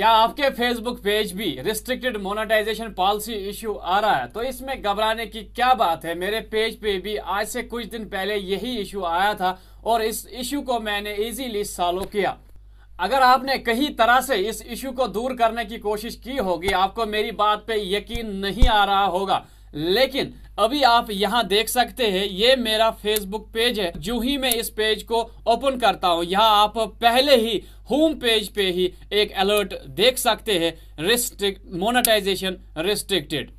क्या आपके Facebook page भी रिस्ट्रिक्टेड मोनेटाइजेशन पॉलिसी इश्यू आ रहा है तो इसमें घबराने की क्या बात है मेरे पेज पे भी आज से कुछ दिन पहले यही इशू आया था और इस इशू को मैंने इजीली सॉल्व किया अगर आपने कहीं तरह से इस इशू को दूर करने की कोशिश की होगी आपको मेरी बात पे यकीन नहीं आ रहा होगा लेकिन अभी आप यहां देख सकते हैं ये मेरा फेसबुक पेज है जो ही मैं इस पेज को ओपन करता हूं यहाँ आप पहले ही होम पेज पे ही एक अलर्ट देख सकते हैं रिस्ट्रिक्ट मोनेटाइजेशन रिस्ट्रिक्टेड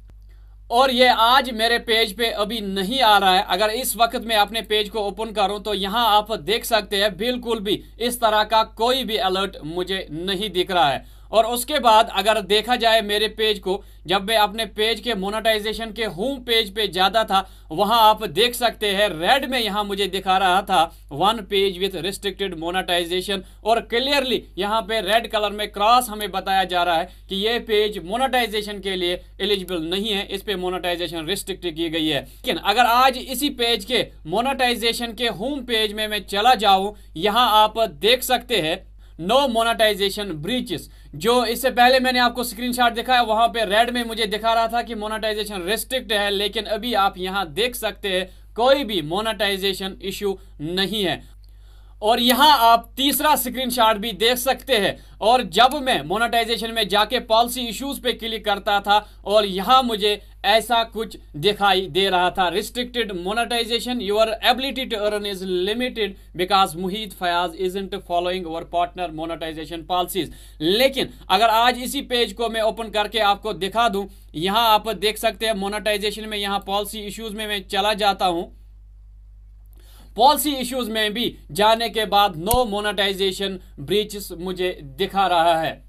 और ये आज मेरे पेज पे अभी नहीं आ रहा है अगर इस वक्त मैं अपने पेज को ओपन करूं तो यहाँ आप देख सकते हैं बिल्कुल भी इस तरह का कोई भी अलर्ट मुझे नहीं दिख रहा है और उसके बाद अगर देखा जाए मेरे पेज को जब मैं अपने पेज के मोनेटाइजेशन के होम पेज पे जाता था वहां आप देख सकते हैं रेड में यहां मुझे दिखा रहा था one page with restricted monetisation और क्लियरली यहां पे रेड कलर में क्रॉस हमें बताया जा रहा है कि ये पेज मोनेटाइजेशन के लिए एलिजिबल नहीं है इस पे मोनेटाइजेशन रिस्ट्रिक्ट की गई है लेकिन अगर आज इसी पेज के मोनेटाइजेशन के होम पेज में मैं चला जाऊं यहां आप देख सकते हैं नो मोनाटाइजेशन ब्रीचेस जो इससे पहले मैंने आपको स्क्रीनशॉट दिखाया वहां पे रेड में मुझे दिखा रहा था कि मोनाटाइजेशन रिस्ट्रिक्ट है लेकिन अभी आप यहां देख सकते हैं कोई भी मोनाटाइजेशन इशू नहीं है और यहाँ आप तीसरा स्क्रीनशॉट भी देख सकते हैं और जब मैं मोनेटाइजेशन में जाके पॉलिसी इश्यूज पे क्लिक करता था और यहाँ मुझे ऐसा कुछ दिखाई दे रहा था restricted monetisation your ability to earn is limited because Muhit Fayaz is इंट following our partner monetisation policies लेकिन अगर आज इसी पेज को मैं ओपन करके आपको दिखा दूं यहाँ आप देख सकते हैं मोनेटाइजेशन में यहाँ पॉलिसी इश्यूज में मैं चला जाता हूँ पॉलिसी इश्यूज में भी जाने के बाद नो मोनेटाइजेशन ब्रीच मुझे दिखा रहा है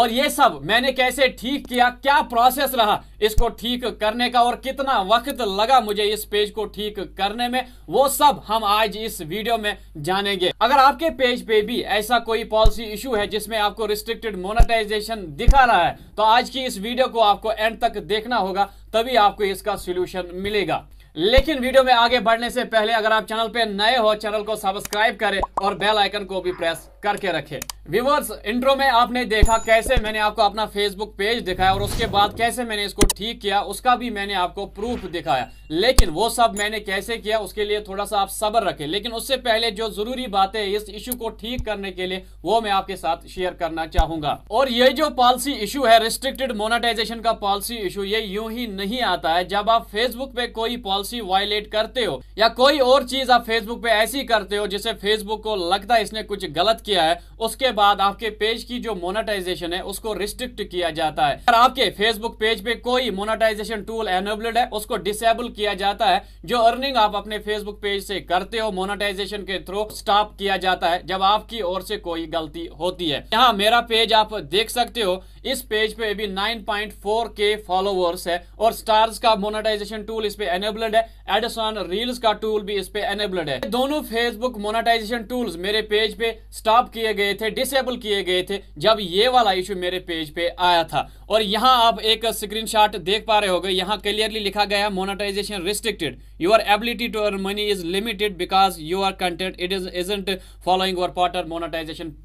और ये सब मैंने कैसे ठीक किया क्या प्रोसेस रहा इसको ठीक करने का और कितना वक्त लगा मुझे इस पेज को ठीक करने में वो सब हम आज इस वीडियो में जानेंगे अगर आपके पेज पे भी ऐसा कोई पॉलिसी इशू है जिसमें आपको रिस्ट्रिक्टेड मोनेटाइजेशन दिखा रहा है तो आज की इस वीडियो को आपको एंड तक देखना होगा तभी आपको इसका सोल्यूशन मिलेगा लेकिन वीडियो में आगे बढ़ने से पहले अगर आप चैनल पे नए हो चैनल को सब्सक्राइब करें और बेल आइकन को भी प्रेस करके रखें व्यूवर्स इंट्रो में आपने देखा कैसे मैंने आपको अपना फेसबुक पेज दिखाया और उसके बाद कैसे मैंने इसको ठीक किया उसका भी मैंने आपको प्रूफ दिखाया लेकिन वो सब मैंने कैसे किया उसके लिए थोड़ा सा आप सब्र रखें लेकिन उससे पहले जो जरूरी बातें इस इशू को ठीक करने के लिए वो मैं आपके साथ शेयर करना चाहूंगा और ये जो पॉलिसी इशू है रिस्ट्रिक्टेड मोनाटाइजेशन का पॉलिसी इशू ये यूं ही नहीं आता है जब आप फेसबुक पे कोई पॉलिसी पॉलिसी वायलेट करते हो या कोई और चीज आप फेसबुक पे ऐसी करते हो जिसे फेसबुक को लगता है इसने कुछ गलत किया है उसके बाद आपके पेज की जो मोनेटाइजेशन है उसको रिस्ट्रिक्ट किया जाता है अगर आपके फेसबुक पेज पे कोई मोनेटाइजेशन टूल एनेबल्ड है उसको डिसेबल किया जाता है जो अर्निंग आप अपने फेसबुक पेज से करते हो मोनेटाइजेशन के थ्रू स्टॉप किया जाता है जब आपकी ओर से कोई गलती होती है यहाँ मेरा पेज आप देख सकते हो इस पेज पे अभी 9.4 के फॉलोवर्स है और स्टार्स का मोनेटाइजेशन टूल इस पे एनेबल्ड है एडिसन रील्स का टूल भी इस पे एनेबल्ड है दोनों फेसबुक मोनेटाइजेशन टूल्स मेरे पेज पे स्टॉप किए गए थे डिसेबल किए गए थे जब ये वाला इशू मेरे पेज पे आया था और यहाँ आप एक स्क्रीन देख पा रहे हो गए यहाँ क्लियरली लिखा गया है monetisation restricted your ability to earn money is limited because your content it is isn't following partner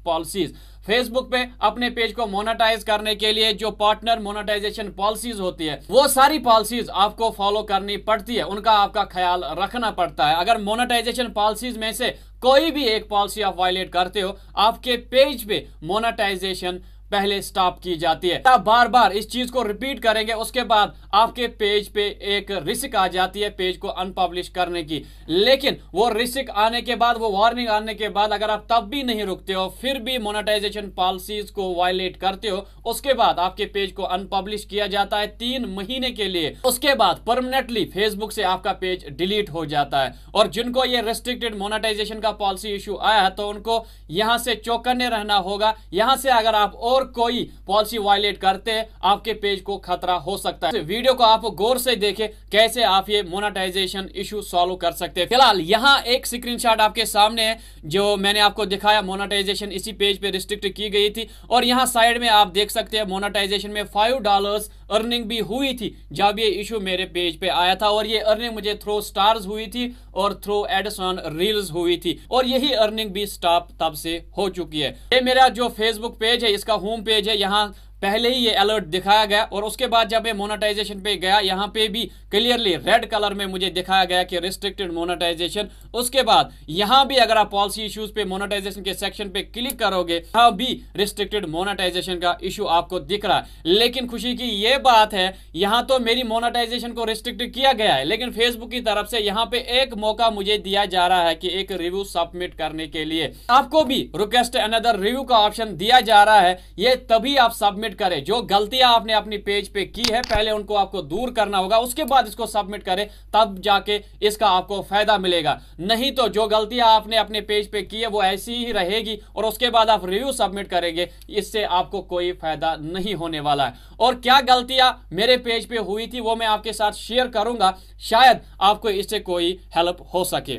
policies Facebook पे अपने पेज को मोनेटाइज करने के लिए जो पार्टनर मोनेटाइजेशन पॉलिसीज होती है वो सारी पॉलिसीज आपको फॉलो करनी पड़ती है उनका आपका ख्याल रखना पड़ता है अगर मोनेटाइजेशन पॉलिसीज में से कोई भी एक पॉलिसी आप वायलेट करते हो आपके पेज पे मोनेटाइजेशन पहले स्टॉप की जाती है आप बार बार इस चीज को रिपीट करेंगे उसके बाद आपके पेज पे एक रिस्क आ जाती है पेज को अनपब्लिश करने की लेकिन वो रिस्क आने के बाद वो वार्निंग आने के बाद अगर आप तब भी नहीं रुकते हो फिर भी मोनेटाइजेशन पॉलिसीज को वायलेट करते हो उसके बाद आपके पेज को अनपब्लिश किया जाता है तीन महीने के लिए उसके बाद परमानेंटली फेसबुक से आपका पेज डिलीट हो जाता है और जिनको ये रेस्ट्रिक्टेड मोनाटाइजेशन का पॉलिसी इश्यू आया है तो उनको यहां से चौकन्ने रहना होगा यहां से अगर आप और और कोई पॉलिसी वायलेट करते हैं आपके पेज को खतरा हो सकता है वीडियो को आप गौर से देखें कैसे आप ये मोनेटाइजेशन इशू सॉल्व कर सकते हैं फिलहाल यहाँ एक स्क्रीनशॉट आपके सामने है जो मैंने आपको दिखाया मोनेटाइजेशन इसी पेज पे रिस्ट्रिक्ट की गई थी और यहाँ साइड में आप देख सकते हैं मोनेटाइजेशन में फाइव डॉलर अर्निंग भी हुई थी जब ये इशू मेरे पेज पे आया था और ये अर्निंग मुझे थ्रो स्टार्स हुई थी और थ्रो एड्स ऑन रील्स हुई थी और यही अर्निंग भी स्टॉप तब से हो चुकी है ये मेरा जो फेसबुक पेज है इसका होम पेज है यहाँ पहले ही ये अलर्ट दिखाया गया और उसके बाद जब मैं मोनेटाइजेशन पे गया यहाँ पे भी क्लियरली रेड कलर में मुझे दिखाया गया कि रिस्ट्रिक्टेड मोनेटाइजेशन उसके बाद यहाँ भी अगर आप पॉलिसी इश्यूज पे मोनेटाइजेशन के सेक्शन पे क्लिक करोगे तब भी रिस्ट्रिक्टेड मोनेटाइजेशन का इशू आपको दिख रहा है लेकिन खुशी की ये बात है यहाँ तो मेरी मोनाटाइजेशन को रिस्ट्रिक्ट किया गया है लेकिन फेसबुक की तरफ से यहाँ पे एक मौका मुझे दिया जा रहा है कि एक रिव्यू सबमिट करने के लिए आपको भी रिक्वेस्ट अनदर रिव्यू का ऑप्शन दिया जा रहा है ये तभी आप सबमिट सबमिट करें जो गलतियां आपने अपनी पेज पे की है पहले उनको आपको दूर करना होगा उसके बाद इसको सबमिट करें तब जाके इसका आपको फायदा मिलेगा नहीं तो जो गलतियां आपने अपने पेज पे की है वो ऐसी ही रहेगी और उसके बाद आप रिव्यू सबमिट करेंगे इससे आपको कोई फायदा नहीं होने वाला है और क्या गलतियां मेरे पेज पे हुई थी वो मैं आपके साथ शेयर करूंगा शायद आपको इससे कोई हेल्प हो सके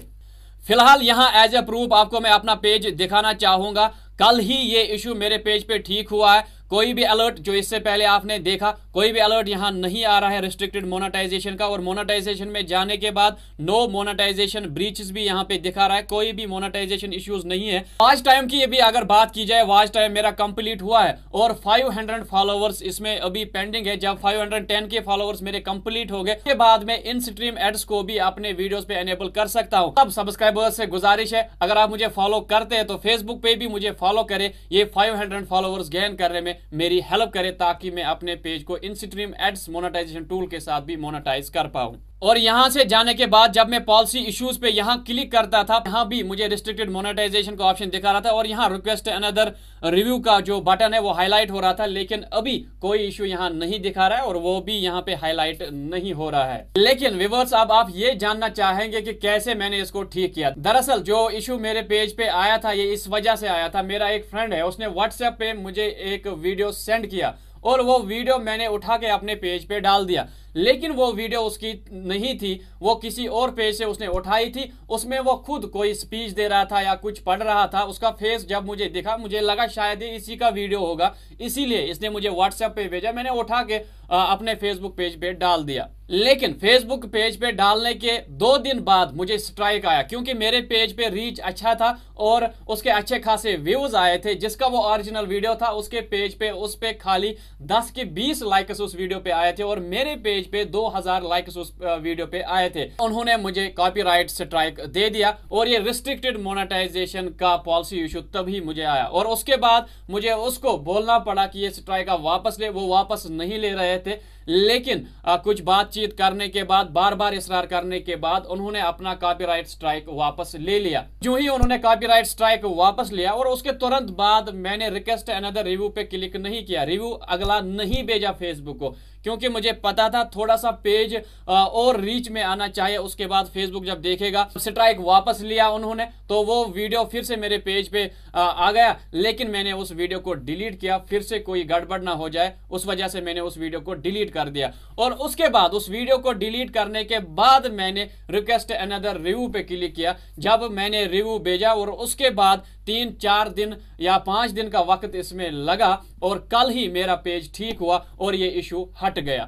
फिलहाल यहां एज ए प्रूफ आपको मैं अपना पेज दिखाना चाहूंगा कल ही ये इशू मेरे पेज पे ठीक हुआ है कोई भी अलर्ट जो इससे पहले आपने देखा कोई भी अलर्ट यहाँ नहीं आ रहा है रिस्ट्रिक्टेड मोनाटाइजेशन का और मोनाटाइजेशन में जाने के बाद नो मोनाटाइजेशन ब्रीचेस भी यहाँ पे दिखा रहा है कोई भी मोनाटाइजेशन इश्यूज नहीं है वाच टाइम की भी अगर बात की जाए वाच टाइम मेरा कंप्लीट हुआ है और 500 फॉलोवर्स इसमें अभी पेंडिंग है जब 510 के फॉलोवर्स मेरे कंप्लीट हो गए के बाद में इन स्ट्रीम एड्स को भी अपने वीडियोस पे एनेबल कर सकता हूँ अब सब्सक्राइबर्स से गुजारिश है अगर आप मुझे फॉलो करते हैं तो फेसबुक पे भी मुझे फॉलो करे ये फाइव फॉलोवर्स गेन करने में मेरी हेल्प करें ताकि मैं अपने पेज को in stream ads monetisation tool के साथ भी मोनाटाइज कर पाऊँ और यहाँ से जाने के बाद जब मैं पॉलिसी इश्यूज पे यहाँ क्लिक करता था यहाँ भी मुझे रिस्ट्रिक्टेड मोनेटाइजेशन का ऑप्शन दिखा रहा था और यहाँ रिक्वेस्ट अनदर रिव्यू का जो बटन है वो हाईलाइट हो रहा था लेकिन अभी कोई इश्यू यहाँ नहीं दिखा रहा है और वो भी यहाँ पे हाईलाइट नहीं हो रहा है लेकिन विवर्स अब आप ये जानना चाहेंगे कि कैसे मैंने इसको ठीक किया दरअसल जो इशू मेरे पेज पे आया था ये इस वजह से आया था मेरा एक फ्रेंड है उसने व्हाट्सएप पे मुझे एक वीडियो सेंड किया और वो वीडियो मैंने उठा के अपने पेज पे डाल दिया लेकिन वो वीडियो उसकी नहीं थी वो किसी और पेज से उसने उठाई थी उसमें वो खुद कोई स्पीच दे रहा था या कुछ पढ़ रहा था उसका फेस जब मुझे दिखा मुझे लगा शायद ही इसी का वीडियो होगा इसीलिए इसने मुझे व्हाट्सएप पे भेजा मैंने उठा के अपने फेसबुक पेज पे डाल दिया लेकिन फेसबुक पेज पे डालने के दो दिन बाद मुझे स्ट्राइक आया क्योंकि मेरे पेज पे रीच अच्छा था और उसके अच्छे खासे व्यूज आए थे जिसका वो ओरिजिनल वीडियो था उसके पेज पे उस पे खाली 10 के 20 लाइक्स उस वीडियो पे आए थे और मेरे पेज पेज पे 2000 लाइक्स उस वीडियो पे आए थे उन्होंने मुझे कॉपीराइट स्ट्राइक दे दिया और ये रिस्ट्रिक्टेड मोनेटाइजेशन का पॉलिसी इशू तभी मुझे आया और उसके बाद मुझे उसको बोलना पड़ा कि ये स्ट्राइक आप वापस ले वो वापस नहीं ले रहे थे लेकिन आ, कुछ बातचीत करने के बाद बार बार इसरार करने के बाद उन्होंने अपना कॉपीराइट स्ट्राइक वापस ले लिया जो ही उन्होंने कॉपीराइट स्ट्राइक वापस लिया और उसके तुरंत बाद मैंने रिक्वेस्ट अनदर रिव्यू पे क्लिक नहीं किया रिव्यू अगला नहीं भेजा फेसबुक को क्योंकि मुझे पता था थोड़ा सा पेज और रीच में आना चाहिए उसके बाद फेसबुक जब देखेगा स्ट्राइक वापस लिया उन्होंने तो वो वीडियो फिर से मेरे पेज पे आ गया लेकिन मैंने उस वीडियो को डिलीट किया फिर से कोई गड़बड़ ना हो जाए उस वजह से मैंने उस वीडियो को डिलीट कर कर दिया और उसके बाद उस वीडियो को डिलीट करने के बाद मैंने रिक्वेस्ट अनदर रिव्यू पे क्लिक किया जब मैंने रिव्यू भेजा और उसके बाद तीन चार दिन या पांच दिन का वक्त इसमें लगा और कल ही मेरा पेज ठीक हुआ और ये इशू हट गया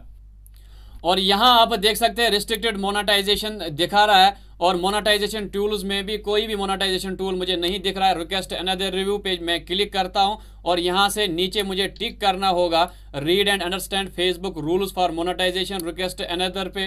और यहां आप देख सकते हैं रिस्ट्रिक्टेड मोनाटाइजेशन दिखा रहा है और मोनाटाइजेशन टूल्स में भी कोई भी मोनाटाइजेशन टूल मुझे नहीं दिख रहा है रिक्वेस्ट अनदर रिव्यू पेज मैं क्लिक करता हूं और यहाँ से नीचे मुझे टिक करना होगा read and understand Facebook rules for monetisation request another पे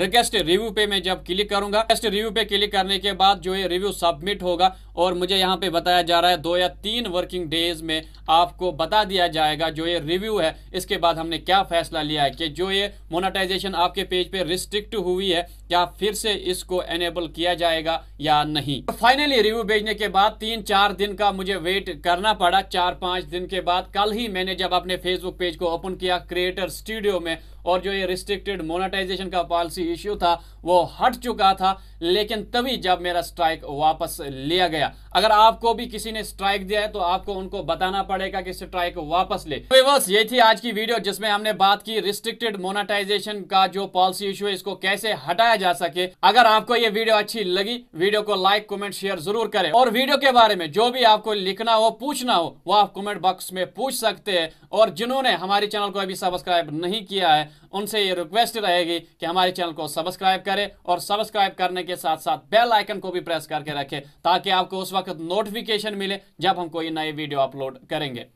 रिक्वेस्ट रिव्यू पे मैं जब क्लिक करूंगा रिक्वेस्ट रिव्यू पे क्लिक करने के बाद जो ये रिव्यू सबमिट होगा और मुझे यहाँ पे बताया जा रहा है दो या तीन वर्किंग डेज में आपको बता दिया जाएगा जो ये रिव्यू है इसके बाद हमने क्या फैसला लिया है कि जो ये मोनाटाइजेशन आपके पेज पे रिस्ट्रिक्ट हुई है क्या फिर से इसको एनेबल किया जाएगा या नहीं फाइनली रिव्यू भेजने के बाद तीन चार दिन का मुझे वेट करना पड़ा चार पांच पाँच दिन के बाद कल ही मैंने जब अपने फेसबुक पेज को ओपन किया क्रिएटर स्टूडियो में और जो ये रिस्ट्रिक्टेड मोनेटाइजेशन का पॉलिसी इश्यू था वो हट चुका था लेकिन तभी जब मेरा स्ट्राइक वापस लिया गया अगर आपको भी किसी ने स्ट्राइक दिया है तो आपको उनको बताना पड़ेगा कि स्ट्राइक वापस ले बस तो ये थी आज की वीडियो जिसमें हमने बात की रिस्ट्रिक्टेड मोनेटाइजेशन का जो पॉलिसी इश्यू है इसको कैसे हटाया जा सके अगर आपको ये वीडियो अच्छी लगी वीडियो को लाइक कॉमेंट शेयर जरूर करें और वीडियो के बारे में जो भी आपको लिखना हो पूछना हो वो आप कॉमेंट बॉक्स में पूछ सकते हैं और जिन्होंने हमारे चैनल को अभी सब्सक्राइब नहीं किया है उनसे ये रिक्वेस्ट रहेगी कि हमारे चैनल को सब्सक्राइब करें और सब्सक्राइब करने के साथ साथ बेल आइकन को भी प्रेस करके रखें ताकि आपको उस वक्त नोटिफिकेशन मिले जब हम कोई नई वीडियो अपलोड करेंगे